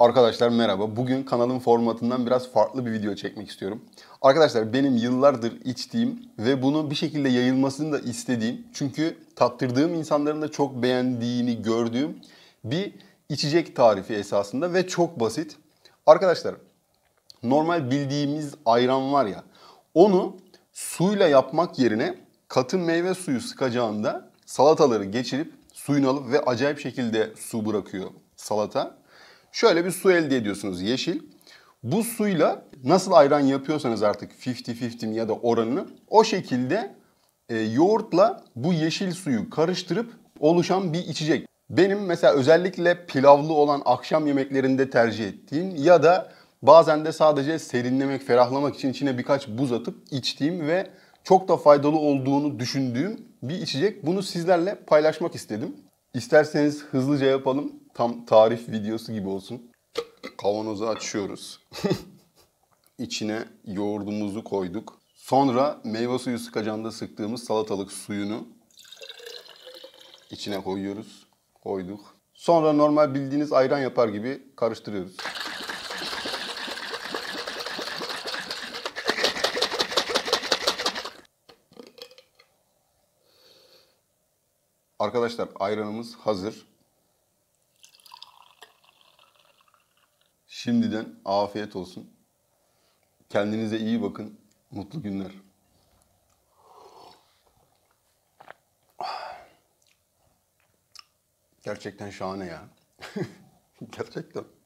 Arkadaşlar merhaba. Bugün kanalın formatından biraz farklı bir video çekmek istiyorum. Arkadaşlar benim yıllardır içtiğim ve bunu bir şekilde yayılmasını da istediğim çünkü tattırdığım insanların da çok beğendiğini gördüğüm bir içecek tarifi esasında ve çok basit. Arkadaşlar normal bildiğimiz ayran var ya onu suyla yapmak yerine katı meyve suyu sıkacağında salataları geçirip suyunu alıp ve acayip şekilde su bırakıyor salata. Şöyle bir su elde ediyorsunuz yeşil. Bu suyla nasıl ayran yapıyorsanız artık 50-50 ya da oranını o şekilde e, yoğurtla bu yeşil suyu karıştırıp oluşan bir içecek. Benim mesela özellikle pilavlı olan akşam yemeklerinde tercih ettiğim ya da bazen de sadece serinlemek, ferahlamak için içine birkaç buz atıp içtiğim ve çok da faydalı olduğunu düşündüğüm bir içecek. Bunu sizlerle paylaşmak istedim. İsterseniz hızlıca yapalım. Tam tarif videosu gibi olsun. Kavanozu açıyoruz. İçine yoğurdumuzu koyduk. Sonra meyve suyu sıkacanda sıktığımız salatalık suyunu içine koyuyoruz. Koyduk. Sonra normal bildiğiniz ayran yapar gibi karıştırıyoruz. Arkadaşlar ayranımız hazır. Şimdiden afiyet olsun. Kendinize iyi bakın. Mutlu günler. Gerçekten şahane ya. Gerçekten.